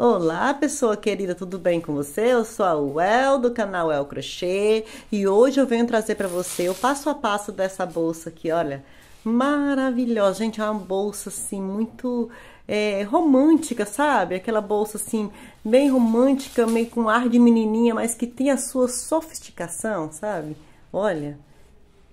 Olá, pessoa querida, tudo bem com você? Eu sou a Uel do canal El Crochê e hoje eu venho trazer para você o passo a passo dessa bolsa aqui, olha, maravilhosa, gente, é uma bolsa assim muito é, romântica, sabe? Aquela bolsa assim bem romântica, meio com ar de menininha, mas que tem a sua sofisticação, sabe? Olha,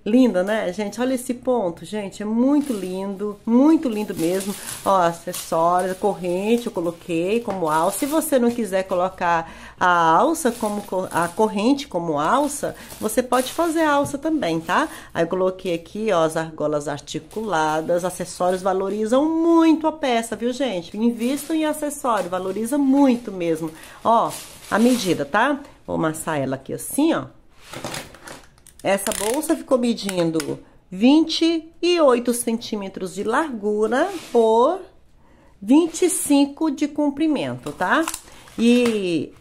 Linda, né, gente? Olha esse ponto, gente. É muito lindo, muito lindo mesmo. Ó, acessório, corrente eu coloquei como alça. Se você não quiser colocar a alça como a corrente como alça, você pode fazer alça também, tá? Aí eu coloquei aqui, ó, as argolas articuladas. Acessórios valorizam muito a peça, viu, gente? Invisto em acessório, valoriza muito mesmo. Ó, a medida, tá? Vou amassar ela aqui assim, ó. Essa bolsa ficou medindo 28 centímetros de largura por 25 de comprimento, tá? E,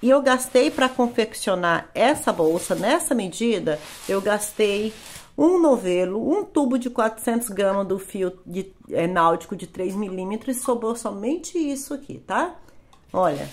e eu gastei para confeccionar essa bolsa nessa medida, eu gastei um novelo, um tubo de 400 gramas do fio de, é, náutico de 3 milímetros, sobrou somente isso aqui, tá? Olha,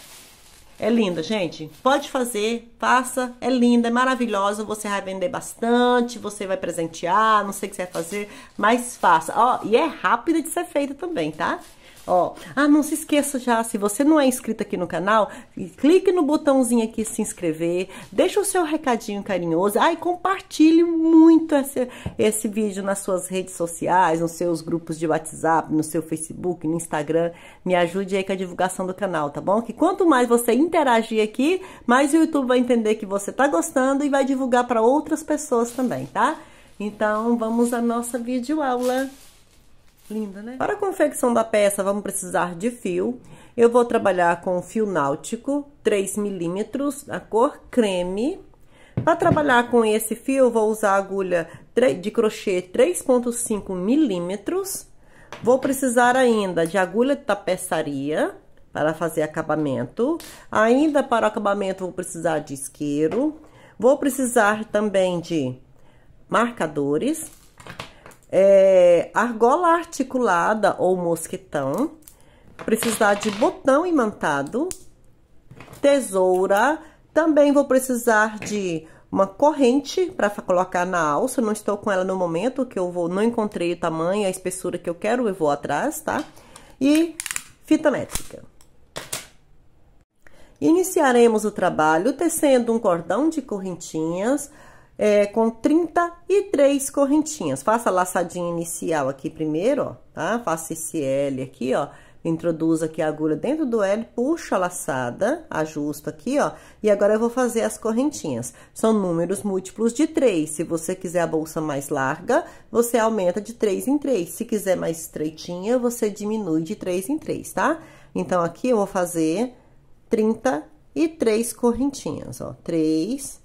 é linda, gente. Pode fazer, faça. É linda, é maravilhosa. Você vai vender bastante, você vai presentear, não sei o que você vai fazer, mas faça. Ó, e é rápida de ser feita também, tá? Ó, ah, não se esqueça já, se você não é inscrito aqui no canal, clique no botãozinho aqui se inscrever, deixa o seu recadinho carinhoso, ah, e compartilhe muito esse, esse vídeo nas suas redes sociais, nos seus grupos de WhatsApp, no seu Facebook, no Instagram, me ajude aí com a divulgação do canal, tá bom? Que quanto mais você interagir aqui, mais o YouTube vai entender que você tá gostando e vai divulgar para outras pessoas também, tá? Então, vamos à nossa videoaula. aula. Linda, né? Para a confecção da peça, vamos precisar de fio. Eu vou trabalhar com fio náutico, 3 milímetros, na cor creme. Para trabalhar com esse fio, vou usar agulha de crochê 3.5 milímetros. Vou precisar ainda de agulha de tapeçaria para fazer acabamento. Ainda para o acabamento, vou precisar de isqueiro. Vou precisar também de marcadores é, argola articulada ou mosquetão, precisar de botão imantado, tesoura, também vou precisar de uma corrente para colocar na alça, não estou com ela no momento, que eu vou, não encontrei o tamanho, a espessura que eu quero, eu vou atrás, tá? E fita métrica. Iniciaremos o trabalho tecendo um cordão de correntinhas, é, com 33 correntinhas. Faça a laçadinha inicial aqui primeiro, ó, tá? Faça esse L aqui, ó. Introduza aqui a agulha dentro do L, puxa a laçada, ajusta aqui, ó. E agora eu vou fazer as correntinhas. São números múltiplos de 3. Se você quiser a bolsa mais larga, você aumenta de 3 em 3. Se quiser mais estreitinha, você diminui de 3 em 3, tá? Então, aqui eu vou fazer 33 correntinhas, ó. 3,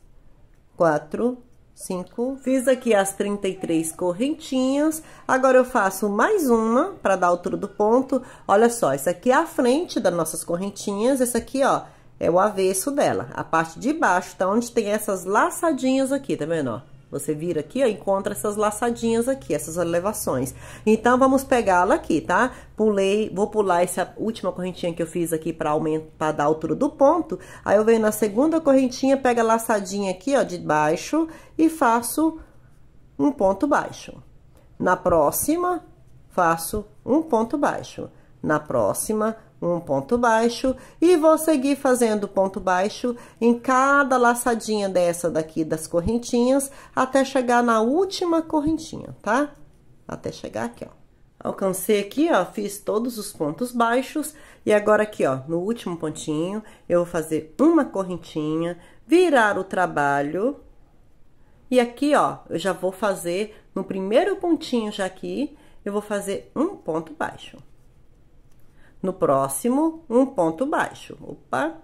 quatro, cinco. Fiz aqui as 33 correntinhas. Agora, eu faço mais uma para dar a altura do ponto. Olha só, essa aqui é a frente das nossas correntinhas. Essa aqui, ó, é o avesso dela. A parte de baixo, tá? Onde tem essas laçadinhas aqui, tá vendo, ó? Você vira aqui, ó, encontra essas laçadinhas aqui, essas elevações. Então, vamos pegá-la aqui, tá? Pulei, vou pular essa última correntinha que eu fiz aqui pra aumentar, dar a altura do ponto. Aí, eu venho na segunda correntinha, pego a laçadinha aqui, ó, de baixo e faço um ponto baixo. Na próxima, faço um ponto baixo. Na próxima, um ponto baixo e vou seguir fazendo ponto baixo em cada laçadinha dessa daqui das correntinhas até chegar na última correntinha, tá? Até chegar aqui, ó. Alcancei aqui, ó, fiz todos os pontos baixos e agora aqui, ó, no último pontinho, eu vou fazer uma correntinha, virar o trabalho e aqui, ó, eu já vou fazer no primeiro pontinho já aqui, eu vou fazer um ponto baixo. No próximo, um ponto baixo. Opa!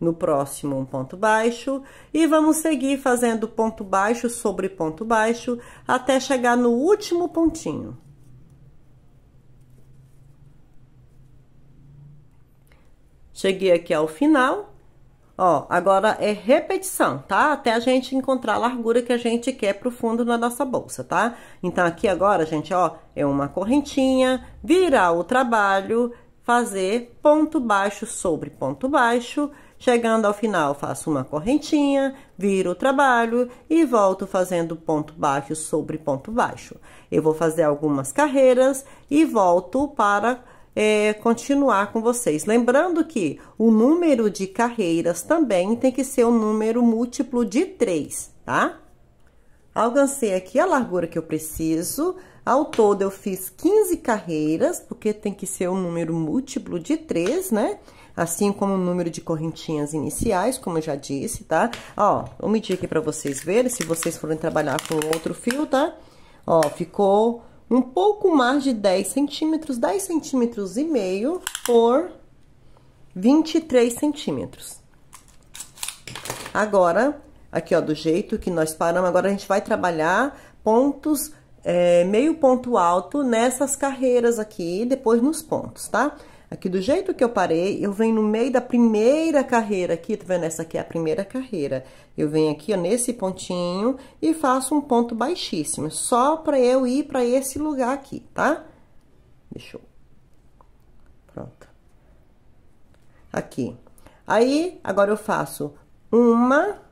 No próximo, um ponto baixo. E vamos seguir fazendo ponto baixo sobre ponto baixo até chegar no último pontinho. Cheguei aqui ao final, Ó, agora é repetição, tá? Até a gente encontrar a largura que a gente quer pro fundo na nossa bolsa, tá? Então, aqui agora, gente, ó, é uma correntinha, virar o trabalho, fazer ponto baixo sobre ponto baixo. Chegando ao final, faço uma correntinha, viro o trabalho e volto fazendo ponto baixo sobre ponto baixo. Eu vou fazer algumas carreiras e volto para é, continuar com vocês. Lembrando que o número de carreiras também tem que ser um número múltiplo de 3, tá? Alcancei aqui a largura que eu preciso. Ao todo, eu fiz 15 carreiras, porque tem que ser um número múltiplo de 3, né? Assim como o número de correntinhas iniciais, como eu já disse, tá? Ó, vou medir aqui pra vocês verem, se vocês forem trabalhar com outro fio, tá? Ó, ficou um pouco mais de 10 centímetros, 10 centímetros e meio por 23 centímetros. Agora, aqui ó, do jeito que nós paramos, agora a gente vai trabalhar pontos, é, meio ponto alto nessas carreiras aqui, depois nos pontos, tá? Tá? Aqui do jeito que eu parei, eu venho no meio da primeira carreira aqui, tá vendo? Essa aqui é a primeira carreira. Eu venho aqui, ó, nesse pontinho e faço um ponto baixíssimo, só pra eu ir pra esse lugar aqui, tá? Deixa eu... Pronto. Aqui. Aí, agora eu faço uma,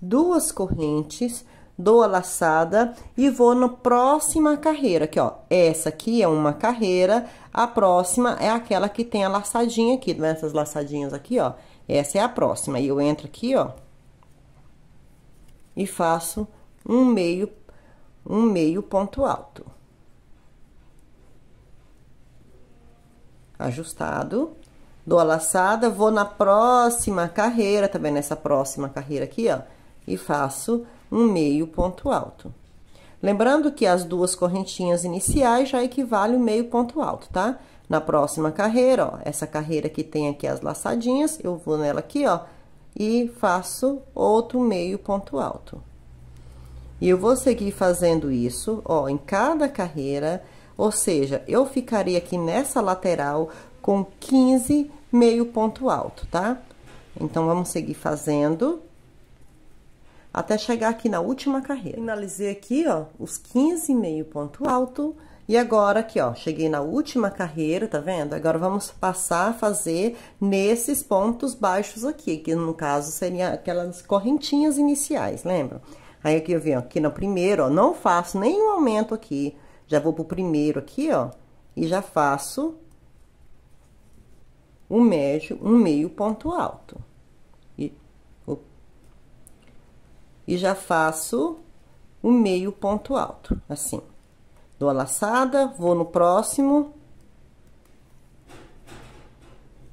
duas correntes dou a laçada e vou na próxima carreira, aqui, ó. Essa aqui é uma carreira, a próxima é aquela que tem a laçadinha aqui, nessas né, Essas laçadinhas aqui, ó. Essa é a próxima. E eu entro aqui, ó. E faço um meio, um meio ponto alto. Ajustado. Dou a laçada, vou na próxima carreira, tá vendo? Nessa próxima carreira aqui, ó. E faço um meio ponto alto. Lembrando que as duas correntinhas iniciais já equivalem o meio ponto alto, tá? Na próxima carreira, ó, essa carreira que tem aqui as laçadinhas, eu vou nela aqui, ó, e faço outro meio ponto alto. E eu vou seguir fazendo isso, ó, em cada carreira, ou seja, eu ficaria aqui nessa lateral com 15 meio ponto alto, tá? Então, vamos seguir fazendo até chegar aqui na última carreira. Finalizei aqui, ó, os 15 meio ponto alto. E agora aqui, ó, cheguei na última carreira, tá vendo? Agora vamos passar a fazer nesses pontos baixos aqui, que no caso seriam aquelas correntinhas iniciais, lembra? Aí aqui eu venho aqui no primeiro, ó, não faço nenhum aumento aqui. Já vou pro primeiro aqui, ó, e já faço um médio, um meio ponto alto. e já faço o meio ponto alto, assim. Dou a laçada, vou no próximo,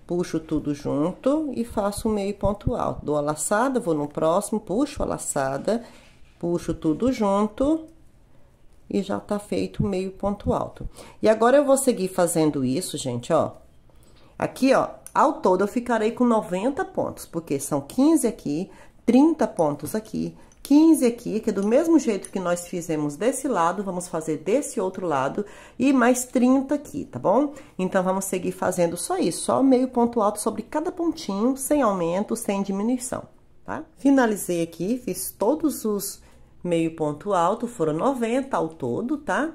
puxo tudo junto e faço o meio ponto alto. Dou a laçada, vou no próximo, puxo a laçada, puxo tudo junto e já tá feito o meio ponto alto. E agora eu vou seguir fazendo isso, gente, ó. Aqui, ó, ao todo eu ficarei com 90 pontos, porque são 15 aqui, 30 pontos aqui, 15 aqui, que é do mesmo jeito que nós fizemos desse lado, vamos fazer desse outro lado e mais 30 aqui, tá bom? Então, vamos seguir fazendo só isso, só meio ponto alto sobre cada pontinho, sem aumento, sem diminuição, tá? Finalizei aqui, fiz todos os meio ponto alto, foram 90 ao todo, tá?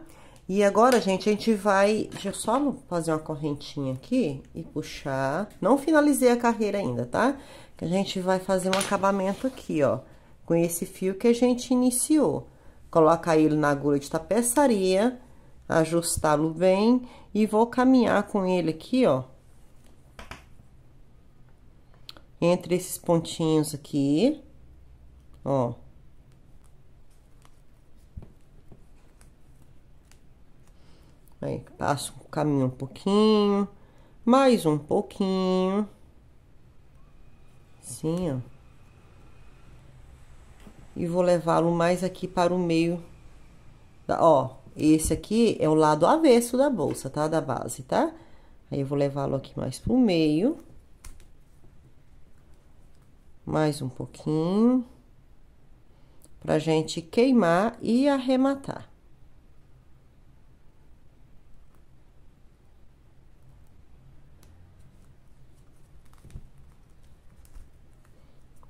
E agora, gente, a gente vai... Deixa eu só fazer uma correntinha aqui e puxar. Não finalizei a carreira ainda, tá? Que a gente vai fazer um acabamento aqui, ó, com esse fio que a gente iniciou. Colocar ele na agulha de tapeçaria, ajustá-lo bem e vou caminhar com ele aqui, ó. Entre esses pontinhos aqui, ó. Aí, passo o caminho um pouquinho, mais um pouquinho assim, ó. E vou levá-lo mais aqui para o meio. Da, ó, esse aqui é o lado avesso da bolsa, tá? Da base, tá? Aí eu vou levá-lo aqui mais pro meio. Mais um pouquinho. Pra gente queimar e arrematar.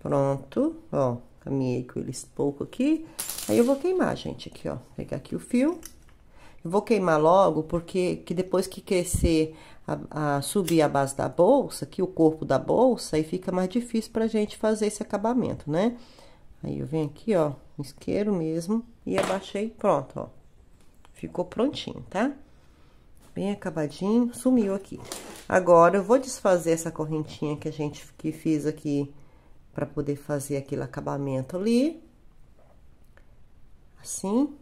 Pronto, ó, caminhei com eles pouco aqui. Aí eu vou queimar, gente, aqui, ó. Pegar aqui o fio. Eu vou queimar logo, porque que depois que crescer, a, a, subir a base da bolsa, aqui o corpo da bolsa, aí fica mais difícil pra gente fazer esse acabamento, né? Aí eu venho aqui, ó, isqueiro mesmo, e abaixei, pronto, ó. Ficou prontinho, tá? Bem acabadinho, sumiu aqui. Agora, eu vou desfazer essa correntinha que a gente, que fiz aqui para poder fazer aquele acabamento ali. Assim.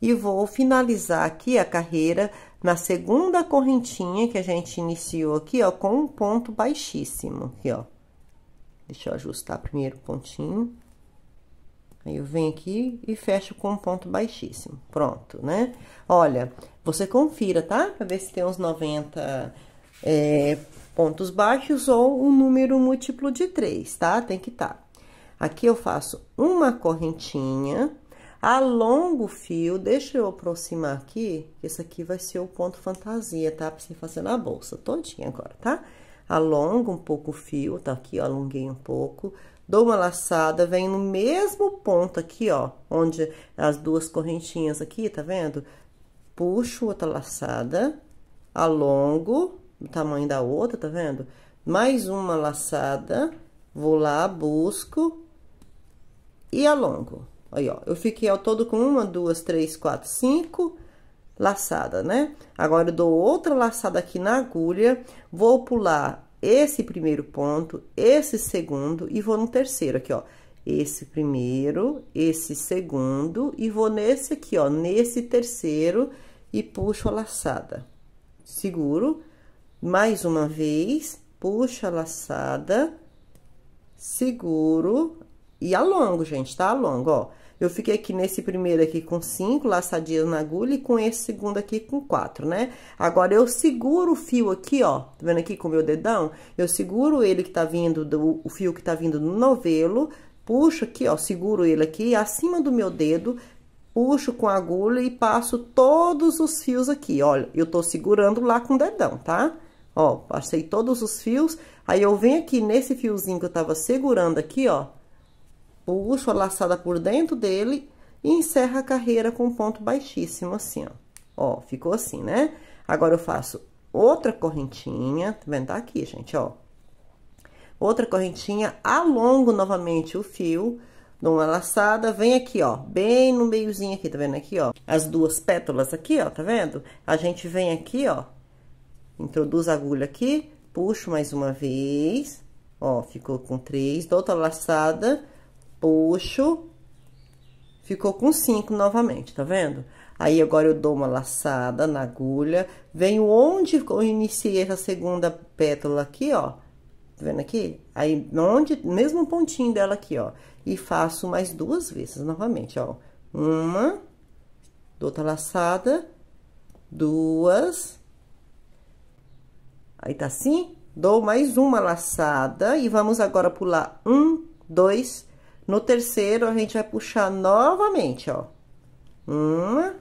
E vou finalizar aqui a carreira na segunda correntinha que a gente iniciou aqui, ó, com um ponto baixíssimo, aqui, ó. Deixa eu ajustar primeiro o pontinho. Aí eu venho aqui e fecho com um ponto baixíssimo. Pronto, né? Olha, você confira, tá? Pra ver se tem uns 90 é, eh, pontos baixos ou um número múltiplo de 3, tá? Tem que estar. Tá. Aqui eu faço uma correntinha, alongo o fio, deixa eu aproximar aqui, esse aqui vai ser o ponto fantasia, tá? Pra você fazer na bolsa todinha agora, tá? Alongo um pouco o fio, tá aqui, ó, alonguei um pouco, dou uma laçada, venho no mesmo ponto aqui, ó, onde as duas correntinhas aqui, tá vendo? Puxo outra laçada, alongo, do tamanho da outra, tá vendo? Mais uma laçada, vou lá, busco e alongo. Aí, ó, eu fiquei ao todo com uma, duas, três, quatro, cinco laçada, né? Agora, eu dou outra laçada aqui na agulha, vou pular esse primeiro ponto, esse segundo e vou no terceiro aqui, ó. Esse primeiro, esse segundo e vou nesse aqui, ó, nesse terceiro e puxo a laçada. Seguro mais uma vez, puxa a laçada, seguro e alongo, gente, tá? Alongo, ó. Eu fiquei aqui nesse primeiro aqui com cinco laçadinhas na agulha e com esse segundo aqui com quatro, né? Agora, eu seguro o fio aqui, ó, tá vendo aqui com o meu dedão? Eu seguro ele que tá vindo, do, o fio que tá vindo no novelo, puxo aqui, ó, seguro ele aqui, acima do meu dedo, puxo com a agulha e passo todos os fios aqui, olha, eu tô segurando lá com o dedão, tá? Tá? Ó, passei todos os fios, aí eu venho aqui nesse fiozinho que eu tava segurando aqui, ó. Puxo a laçada por dentro dele e encerro a carreira com um ponto baixíssimo, assim, ó. Ó, ficou assim, né? Agora, eu faço outra correntinha, tá vendo? Tá aqui, gente, ó. Outra correntinha, alongo novamente o fio, dou uma laçada, vem aqui, ó, bem no meiozinho aqui, tá vendo aqui, ó? As duas pétalas aqui, ó, tá vendo? A gente vem aqui, ó, Introduzo a agulha aqui, puxo mais uma vez, ó, ficou com três, dou outra laçada, puxo, ficou com cinco novamente, tá vendo? Aí, agora, eu dou uma laçada na agulha, venho onde eu iniciei essa segunda pétala aqui, ó, tá vendo aqui? Aí, onde, mesmo pontinho dela aqui, ó, e faço mais duas vezes novamente, ó, uma, dou outra laçada, duas, Aí, tá assim? Dou mais uma laçada e vamos agora pular um, dois. No terceiro, a gente vai puxar novamente, ó. Uma.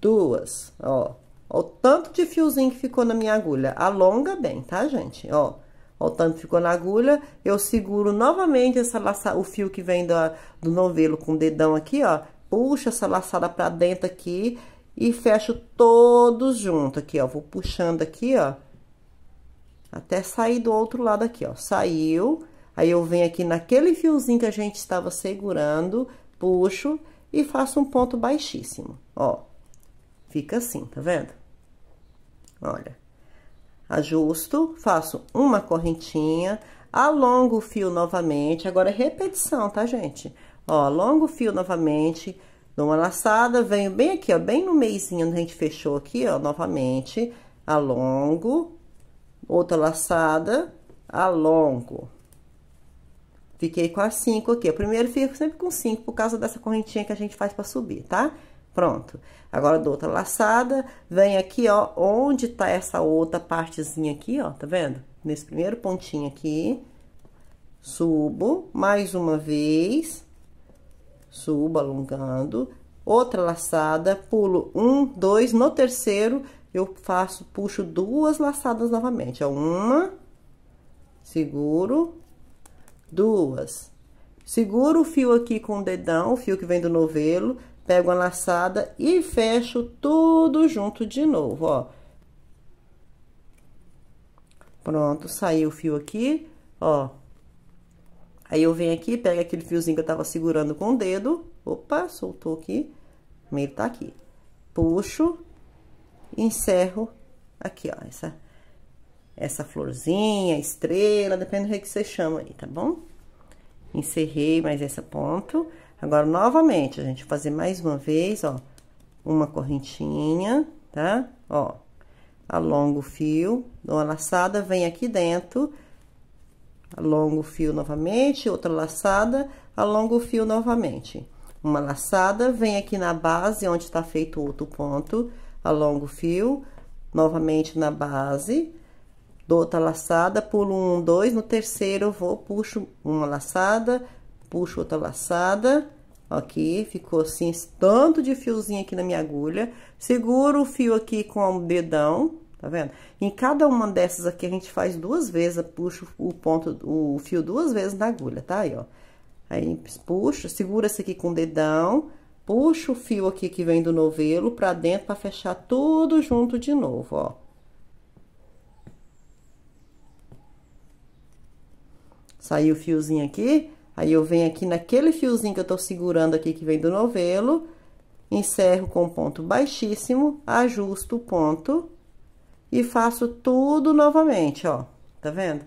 Duas, ó. Ó o tanto de fiozinho que ficou na minha agulha. Alonga bem, tá, gente? Ó. Ó o tanto que ficou na agulha. Eu seguro novamente essa laça, o fio que vem da, do novelo com o dedão aqui, ó. Puxa essa laçada pra dentro aqui e fecho todos junto aqui, ó. Vou puxando aqui, ó, até sair do outro lado aqui, ó. Saiu, aí eu venho aqui naquele fiozinho que a gente estava segurando, puxo e faço um ponto baixíssimo, ó. Fica assim, tá vendo? Olha. Ajusto, faço uma correntinha, alongo o fio novamente. Agora é repetição, tá, gente? Ó, alongo o fio novamente, Dou uma laçada, venho bem aqui, ó, bem no meizinho onde a gente fechou aqui, ó, novamente. Alongo, outra laçada, alongo. Fiquei com as cinco aqui. o primeiro fico sempre com cinco, por causa dessa correntinha que a gente faz pra subir, tá? Pronto. Agora, dou outra laçada, venho aqui, ó, onde tá essa outra partezinha aqui, ó, tá vendo? Nesse primeiro pontinho aqui, subo, mais uma vez, subo alongando, outra laçada, pulo um, dois, no terceiro eu faço, puxo duas laçadas novamente, é uma, seguro, duas. Seguro o fio aqui com o dedão, o fio que vem do novelo, pego a laçada e fecho tudo junto de novo, ó. Pronto, saiu o fio aqui, ó, Aí eu venho aqui, pego aquele fiozinho que eu tava segurando com o dedo. Opa, soltou aqui. Meio tá aqui. Puxo, encerro aqui, ó, essa, essa florzinha, estrela, depende do jeito que você chama aí, tá bom? Encerrei mais esse ponto. Agora, novamente, a gente fazer mais uma vez, ó, uma correntinha, tá? Ó, alongo o fio, dou uma laçada, vem aqui dentro alongo o fio novamente, outra laçada, alongo o fio novamente. Uma laçada, vem aqui na base onde está feito o outro ponto, alongo o fio, novamente na base, dou outra laçada, pulo um, dois, no terceiro vou, puxo uma laçada, puxo outra laçada, aqui, ficou assim, tanto de fiozinho aqui na minha agulha, seguro o fio aqui com o dedão, tá vendo? Em cada uma dessas aqui, a gente faz duas vezes, puxa o ponto, o fio duas vezes na agulha, tá aí, ó. Aí, puxa, segura esse aqui com o dedão, puxa o fio aqui que vem do novelo pra dentro pra fechar tudo junto de novo, ó. Saiu o fiozinho aqui, aí eu venho aqui naquele fiozinho que eu tô segurando aqui que vem do novelo, encerro com ponto baixíssimo, ajusto o ponto e faço tudo novamente, ó. Tá vendo?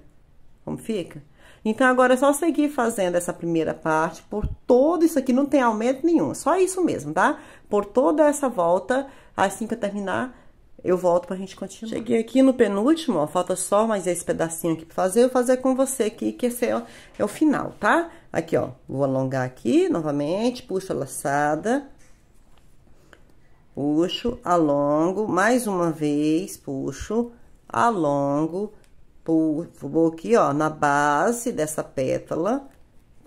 Como fica? Então, agora é só seguir fazendo essa primeira parte por todo isso aqui, não tem aumento nenhum, é só isso mesmo, tá? Por toda essa volta, assim que eu terminar, eu volto pra gente continuar. Cheguei aqui no penúltimo, ó, falta só mais esse pedacinho aqui pra fazer, eu vou fazer com você aqui, que esse é, é o final, tá? Aqui, ó, vou alongar aqui novamente, puxo a laçada, puxo, alongo, mais uma vez, puxo, alongo, puxo, vou aqui, ó, na base dessa pétala,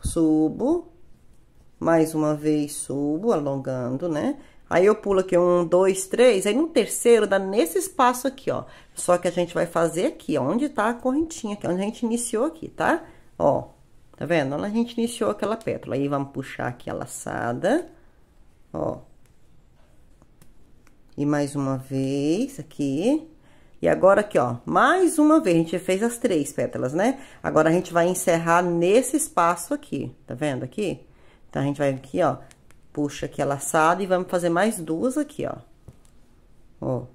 subo, mais uma vez, subo, alongando, né? Aí, eu pulo aqui um, dois, três, aí no terceiro dá nesse espaço aqui, ó. Só que a gente vai fazer aqui, ó, onde tá a correntinha, aqui, onde a gente iniciou aqui, tá? Ó, tá vendo? Onde a gente iniciou aquela pétala. Aí, vamos puxar aqui a laçada, ó. E mais uma vez aqui. E agora aqui, ó, mais uma vez, a gente fez as três pétalas, né? Agora, a gente vai encerrar nesse espaço aqui, tá vendo aqui? Então, a gente vai aqui, ó, puxa aqui a laçada e vamos fazer mais duas aqui, ó. Ó.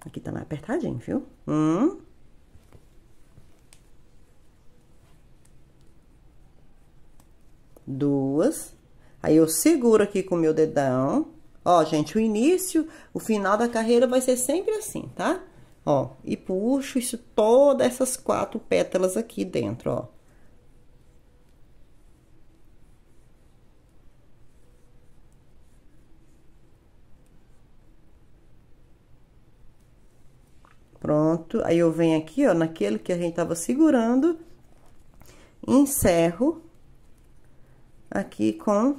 Aqui tá mais apertadinho, viu? Um. Duas. Aí, eu seguro aqui com o meu dedão Ó, gente, o início, o final da carreira vai ser sempre assim, tá? Ó, e puxo isso, todas essas quatro pétalas aqui dentro, ó. Pronto, aí eu venho aqui, ó, naquele que a gente tava segurando, encerro aqui com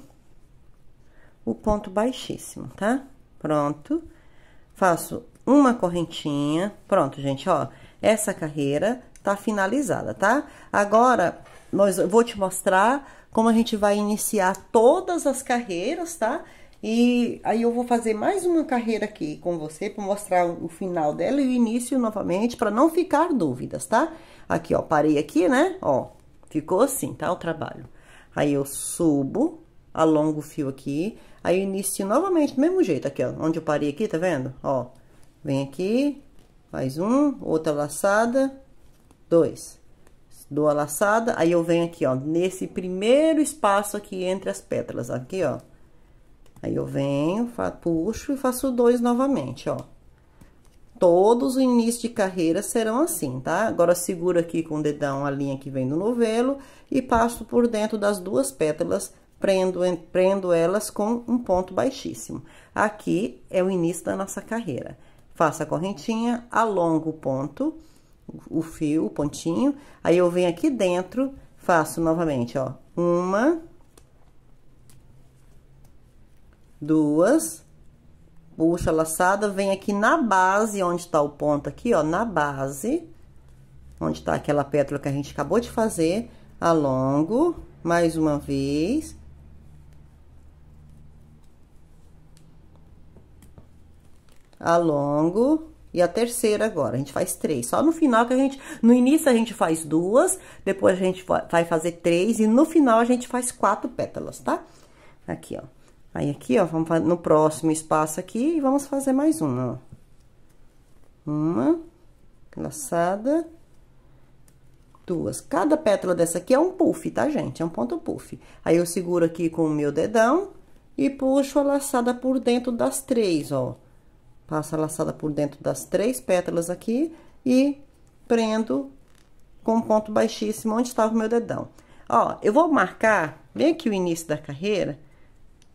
o ponto baixíssimo, tá? Pronto. Faço uma correntinha. Pronto, gente, ó. Essa carreira tá finalizada, tá? Agora, nós vou te mostrar como a gente vai iniciar todas as carreiras, tá? E aí eu vou fazer mais uma carreira aqui com você para mostrar o final dela e o início novamente para não ficar dúvidas, tá? Aqui, ó, parei aqui, né? Ó, ficou assim, tá? O trabalho. Aí eu subo, alongo o fio aqui, aí eu inicio novamente do mesmo jeito, aqui, ó, onde eu parei aqui, tá vendo? Ó, vem aqui, faz um, outra laçada, dois. Dou a laçada, aí eu venho aqui, ó, nesse primeiro espaço aqui entre as pétalas, aqui, ó. Aí eu venho, puxo e faço dois novamente, ó. Todos os inícios de carreira serão assim, tá? Agora, seguro aqui com o dedão a linha que vem do novelo e passo por dentro das duas pétalas prendo, prendo elas com um ponto baixíssimo. Aqui é o início da nossa carreira. Faço a correntinha, alongo o ponto, o fio, o pontinho, aí eu venho aqui dentro, faço novamente, ó, uma, duas, puxa a laçada, vem aqui na base, onde tá o ponto aqui, ó, na base, onde tá aquela pétala que a gente acabou de fazer, alongo, mais uma vez, alongo e a terceira agora. A gente faz três. Só no final que a gente... No início a gente faz duas, depois a gente vai fazer três e no final a gente faz quatro pétalas, tá? Aqui, ó. Aí aqui, ó, vamos no próximo espaço aqui e vamos fazer mais uma, ó. Uma, laçada, duas. Cada pétala dessa aqui é um puff, tá, gente? É um ponto puff. Aí eu seguro aqui com o meu dedão e puxo a laçada por dentro das três, ó. Passo a laçada por dentro das três pétalas aqui e prendo com um ponto baixíssimo onde estava o meu dedão. Ó, eu vou marcar bem aqui o início da carreira,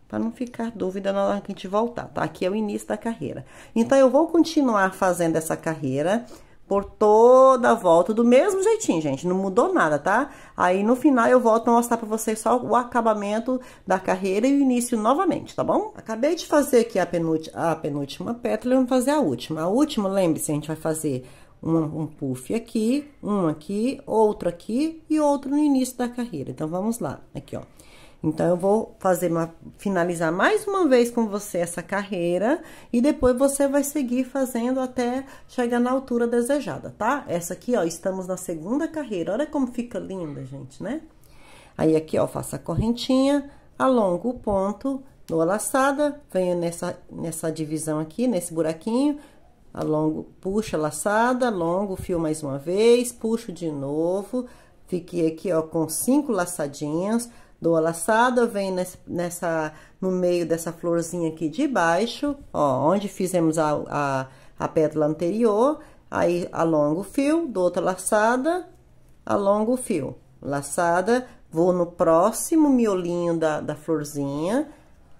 para não ficar dúvida na hora que a gente voltar, tá? Aqui é o início da carreira. Então, eu vou continuar fazendo essa carreira por toda a volta, do mesmo jeitinho, gente, não mudou nada, tá? Aí no final eu volto a mostrar pra vocês só o acabamento da carreira e o início novamente, tá bom? Acabei de fazer aqui a, penúltima, a penúltima pétala e vamos fazer a última. A última, lembre-se, a gente vai fazer um, um puff aqui, um aqui, outro aqui e outro no início da carreira. Então, vamos lá, aqui, ó. Então, eu vou fazer uma, finalizar mais uma vez com você essa carreira e depois você vai seguir fazendo até chegar na altura desejada, tá? Essa aqui, ó, estamos na segunda carreira. Olha como fica linda, gente, né? Aí, aqui, ó, faço a correntinha, alongo o ponto, dou a laçada, venho nessa, nessa divisão aqui, nesse buraquinho, alongo, puxa a laçada, alongo o fio mais uma vez, puxo de novo, fiquei aqui, ó, com cinco laçadinhas Dou a laçada, vem nessa, no meio dessa florzinha aqui de baixo, ó, onde fizemos a, a, a pétala anterior, aí alongo o fio, dou outra laçada, alongo o fio, laçada, vou no próximo miolinho da, da florzinha,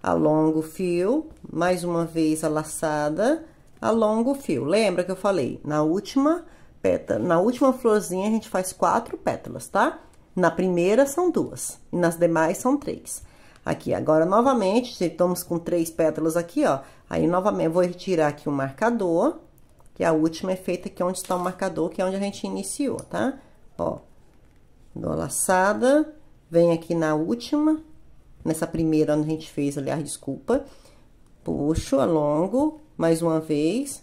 alongo o fio, mais uma vez a laçada, alongo o fio. Lembra que eu falei, na última pétala, na última florzinha a gente faz quatro pétalas, tá? Na primeira são duas, e nas demais são três. Aqui, agora, novamente, estamos com três pétalas aqui, ó. Aí, novamente, vou retirar aqui o marcador, que é a última é feita aqui onde está o marcador, que é onde a gente iniciou, tá? Ó, dou a laçada, vem aqui na última, nessa primeira onde a gente fez, aliás, desculpa. Puxo, alongo, mais uma vez.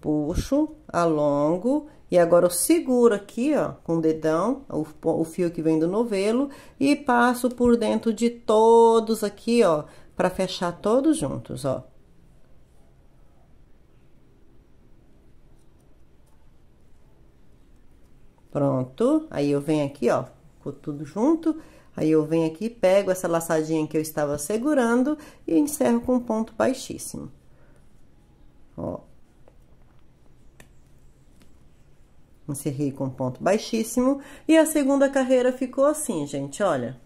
Puxo, alongo e agora eu seguro aqui, ó, com o dedão, o, o fio que vem do novelo, e passo por dentro de todos aqui, ó, para fechar todos juntos, ó. Pronto, aí eu venho aqui, ó, com tudo junto, aí eu venho aqui, pego essa laçadinha que eu estava segurando e encerro com um ponto baixíssimo. encerrei com ponto baixíssimo. E a segunda carreira ficou assim, gente, olha.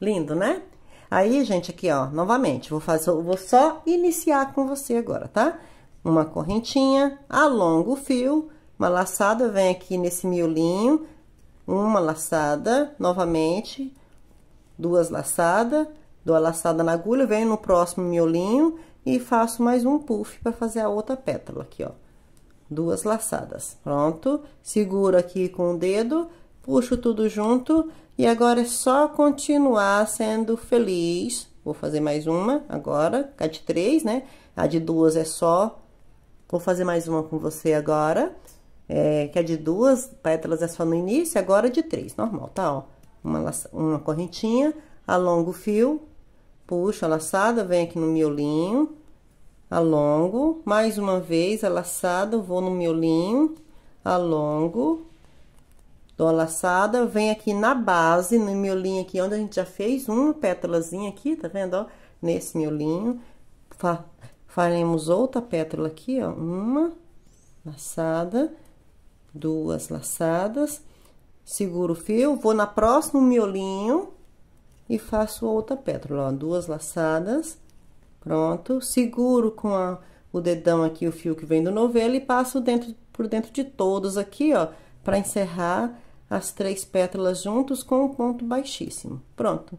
Lindo, né? Aí, gente, aqui, ó, novamente, vou fazer, vou só iniciar com você agora, tá? Uma correntinha, alongo o fio, uma laçada, vem aqui nesse miolinho, uma laçada, novamente, duas laçadas, dou a laçada na agulha, venho no próximo miolinho e faço mais um puff para fazer a outra pétala aqui, ó duas laçadas. Pronto, seguro aqui com o dedo, puxo tudo junto e agora é só continuar sendo feliz. Vou fazer mais uma agora, a de três, né? A de duas é só. Vou fazer mais uma com você agora. É, que a de duas pétalas é só no início, agora a de três, normal, tá? Ó, uma, laça, uma correntinha, alongo o fio, puxo a laçada, vem aqui no miolinho, alongo, mais uma vez, a laçada, vou no miolinho, alongo, dou a laçada, venho aqui na base, no miolinho aqui, onde a gente já fez uma pétalazinha aqui, tá vendo, ó? Nesse miolinho, fa faremos outra pétala aqui, ó, uma laçada, duas laçadas, seguro o fio, vou na próximo miolinho e faço outra pétala, ó, duas laçadas, Pronto. Seguro com a, o dedão aqui, o fio que vem do novelo, e passo dentro, por dentro de todos aqui, ó, para encerrar as três pétalas juntos com o um ponto baixíssimo. Pronto.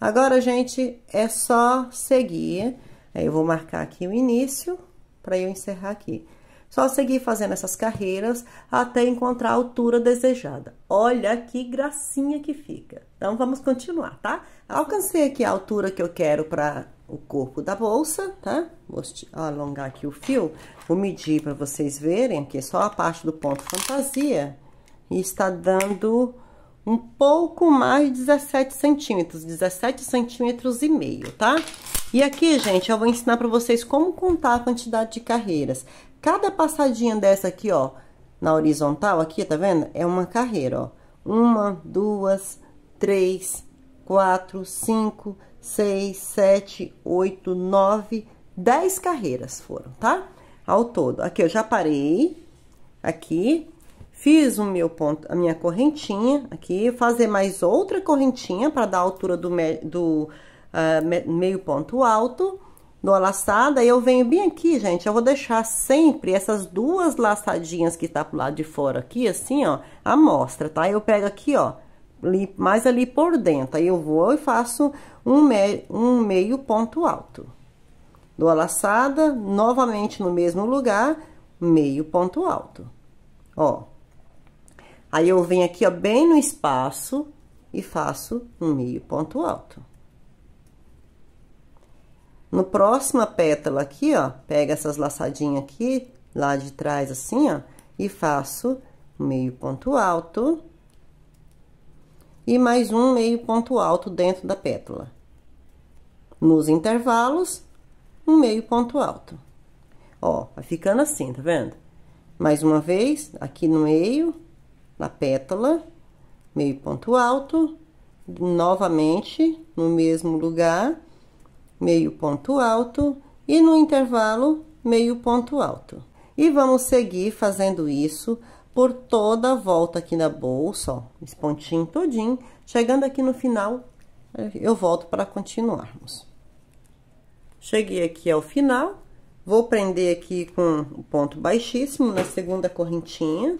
Agora, gente, é só seguir. Aí, eu vou marcar aqui o início para eu encerrar aqui. Só seguir fazendo essas carreiras até encontrar a altura desejada. Olha que gracinha que fica. Então, vamos continuar, tá? Alcancei aqui a altura que eu quero para o corpo da bolsa, tá? Vou alongar aqui o fio, vou medir para vocês verem aqui é só a parte do ponto fantasia. E está dando um pouco mais de 17 centímetros, 17 centímetros e meio, tá? E aqui, gente, eu vou ensinar para vocês como contar a quantidade de carreiras. Cada passadinha dessa aqui, ó, na horizontal aqui, tá vendo? É uma carreira, ó. Uma, duas, três, quatro, cinco, seis, sete, oito, nove, dez carreiras foram, tá? Ao todo. Aqui eu já parei, aqui, fiz o meu ponto, a minha correntinha aqui, fazer mais outra correntinha para dar a altura do, me, do uh, me, meio ponto alto no laçada, eu venho bem aqui, gente, eu vou deixar sempre essas duas laçadinhas que tá pro lado de fora aqui, assim, ó, a mostra, tá? Eu pego aqui, ó, mais ali por dentro. Aí eu vou e faço um, me um meio ponto alto. Dou a laçada, novamente no mesmo lugar, meio ponto alto. Ó. Aí eu venho aqui, ó, bem no espaço e faço um meio ponto alto. No próxima pétala aqui, ó, pega essas laçadinhas aqui, lá de trás assim, ó, e faço meio ponto alto e mais um meio ponto alto dentro da pétala. Nos intervalos, um meio ponto alto. Ó, vai ficando assim, tá vendo? Mais uma vez, aqui no meio, na pétala, meio ponto alto, novamente no mesmo lugar, meio ponto alto e no intervalo meio ponto alto. E vamos seguir fazendo isso por toda a volta aqui na bolsa, ó, esse pontinho todinho. Chegando aqui no final, eu volto para continuarmos. Cheguei aqui ao final, vou prender aqui com o ponto baixíssimo na segunda correntinha.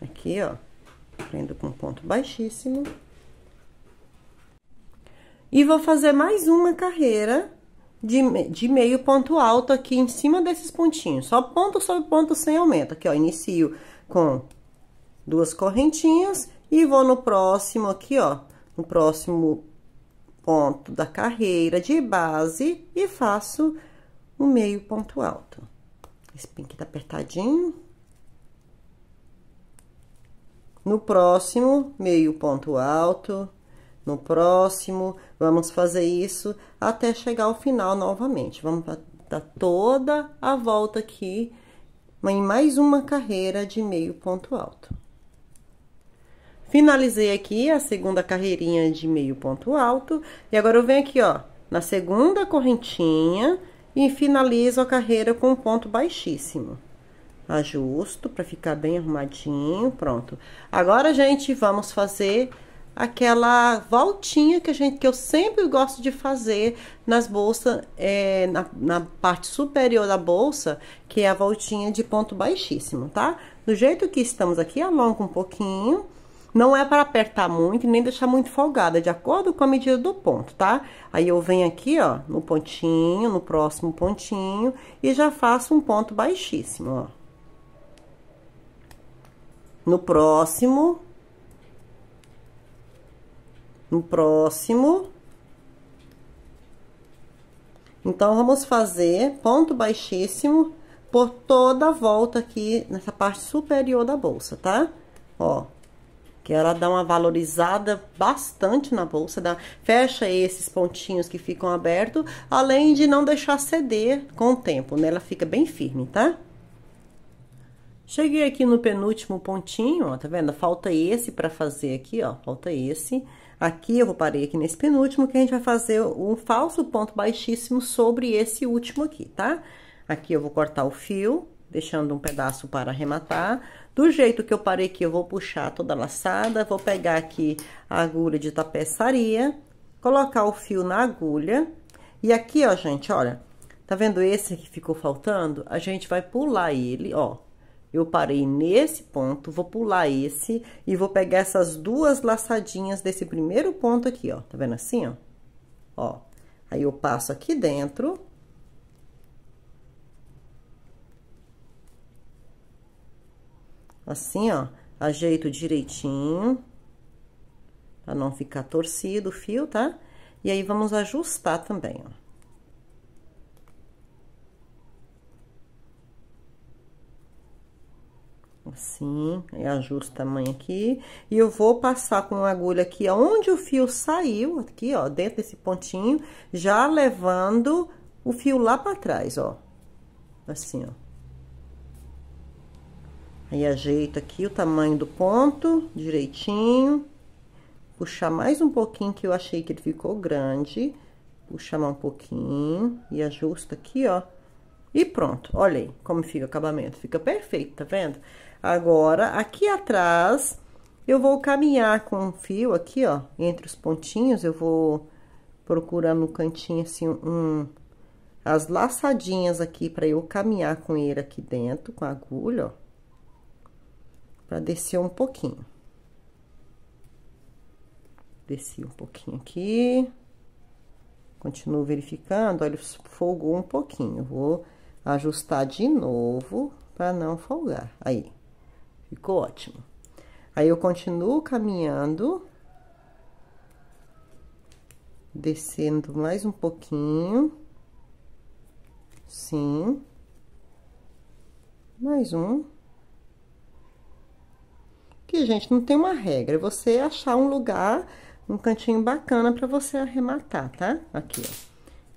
Aqui, ó, prendo com ponto baixíssimo. E vou fazer mais uma carreira de, de meio ponto alto aqui em cima desses pontinhos. Só ponto sobre ponto sem aumento. Aqui, ó, inicio com duas correntinhas e vou no próximo aqui, ó, no próximo ponto da carreira de base e faço um meio ponto alto. Esse pink tá apertadinho. No próximo, meio ponto alto no próximo, vamos fazer isso até chegar ao final novamente. Vamos dar toda a volta aqui em mais uma carreira de meio ponto alto. Finalizei aqui a segunda carreirinha de meio ponto alto e agora eu venho aqui, ó, na segunda correntinha e finalizo a carreira com um ponto baixíssimo. Ajusto para ficar bem arrumadinho, pronto. Agora, gente, vamos fazer aquela voltinha que a gente que eu sempre gosto de fazer nas bolsas é, na, na, parte superior da bolsa que é a voltinha de ponto baixíssimo tá do jeito que estamos aqui alonga um pouquinho não é para apertar muito nem deixar muito folgada de acordo com a medida do ponto tá aí eu venho aqui ó no pontinho no próximo pontinho e já faço um ponto baixíssimo ó no próximo no próximo. Então, vamos fazer ponto baixíssimo por toda a volta aqui nessa parte superior da bolsa, tá? Ó, que ela dá uma valorizada bastante na bolsa, dá, fecha esses pontinhos que ficam abertos, além de não deixar ceder com o tempo, né? Ela fica bem firme, tá? Cheguei aqui no penúltimo pontinho, ó, tá vendo? Falta esse para fazer aqui, ó, falta esse. Aqui eu vou parei aqui nesse penúltimo que a gente vai fazer um falso ponto baixíssimo sobre esse último aqui, tá? Aqui eu vou cortar o fio, deixando um pedaço para arrematar. Do jeito que eu parei aqui, eu vou puxar toda a laçada, vou pegar aqui a agulha de tapeçaria, colocar o fio na agulha. E aqui, ó, gente, olha, tá vendo esse que ficou faltando? A gente vai pular ele, ó, eu parei nesse ponto, vou pular esse e vou pegar essas duas laçadinhas desse primeiro ponto aqui, ó. Tá vendo assim, ó? Ó. Aí eu passo aqui dentro. Assim, ó. Ajeito direitinho. Pra não ficar torcido o fio, tá? E aí, vamos ajustar também, ó. assim, e é ajusto o tamanho aqui, e eu vou passar com a agulha aqui, onde o fio saiu, aqui, ó, dentro desse pontinho, já levando o fio lá para trás, ó, assim, ó. Aí, ajeito aqui o tamanho do ponto, direitinho, puxar mais um pouquinho, que eu achei que ele ficou grande, puxar mais um pouquinho, e ajusta aqui, ó, e pronto, olha aí como fica o acabamento, fica perfeito, tá vendo? Agora, aqui atrás, eu vou caminhar com um fio aqui, ó, entre os pontinhos, eu vou procurando no cantinho, assim, um... As laçadinhas aqui para eu caminhar com ele aqui dentro, com a agulha, ó. Pra descer um pouquinho. Desci um pouquinho aqui. Continuo verificando, olha, folgou um pouquinho. Vou ajustar de novo para não folgar. Aí. Ficou ótimo. Aí eu continuo caminhando, descendo mais um pouquinho, sim, mais um. Que, gente, não tem uma regra, é você achar um lugar, um cantinho bacana para você arrematar, tá? Aqui, ó.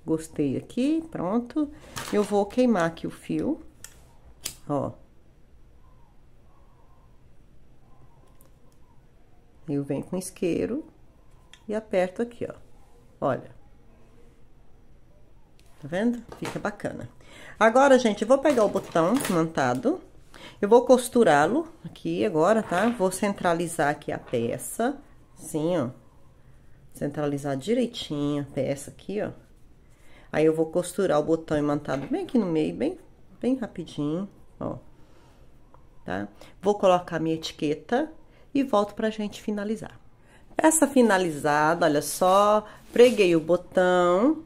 Gostei aqui, pronto. Eu vou queimar aqui o fio, ó. Eu venho com isqueiro e aperto aqui, ó. Olha. Tá vendo? Fica bacana. Agora, gente, eu vou pegar o botão mantado. Eu vou costurá-lo aqui agora, tá? Vou centralizar aqui a peça. Assim, ó. Centralizar direitinho a peça aqui, ó. Aí, eu vou costurar o botão imantado bem aqui no meio, bem, bem rapidinho, ó. Tá? Vou colocar minha etiqueta e volto para a gente finalizar. Essa finalizada, olha só, preguei o botão,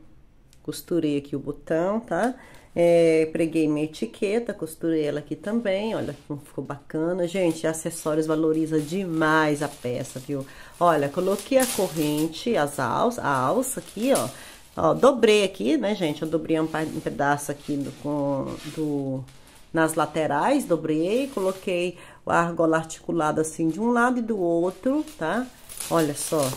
costurei aqui o botão, tá? É, preguei minha etiqueta, costurei ela aqui também, olha como ficou bacana. Gente, acessórios valoriza demais a peça, viu? Olha, coloquei a corrente, as alças a alça aqui, ó. Ó, dobrei aqui, né, gente? Eu dobrei um, pedaço aqui do, com, do, nas laterais, dobrei, coloquei a argola articulada assim de um lado e do outro, tá? Olha só.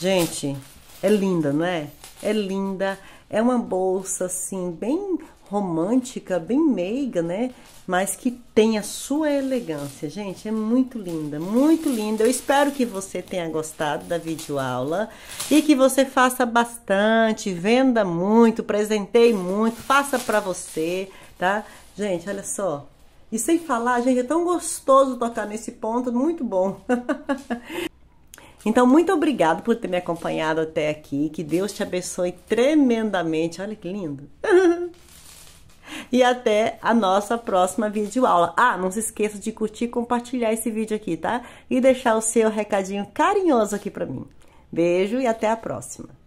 Gente, é linda, não é? É linda. É uma bolsa assim bem romântica, bem meiga, né? Mas que tem a sua elegância, gente. É muito linda, muito linda. Eu espero que você tenha gostado da videoaula e que você faça bastante, venda muito, presenteie muito, faça para você, tá? Gente, olha só, e sem falar, gente, é tão gostoso tocar nesse ponto, muito bom. então, muito obrigado por ter me acompanhado até aqui. Que Deus te abençoe tremendamente. Olha que lindo. e até a nossa próxima videoaula. Ah, não se esqueça de curtir e compartilhar esse vídeo aqui, tá? E deixar o seu recadinho carinhoso aqui para mim. Beijo e até a próxima.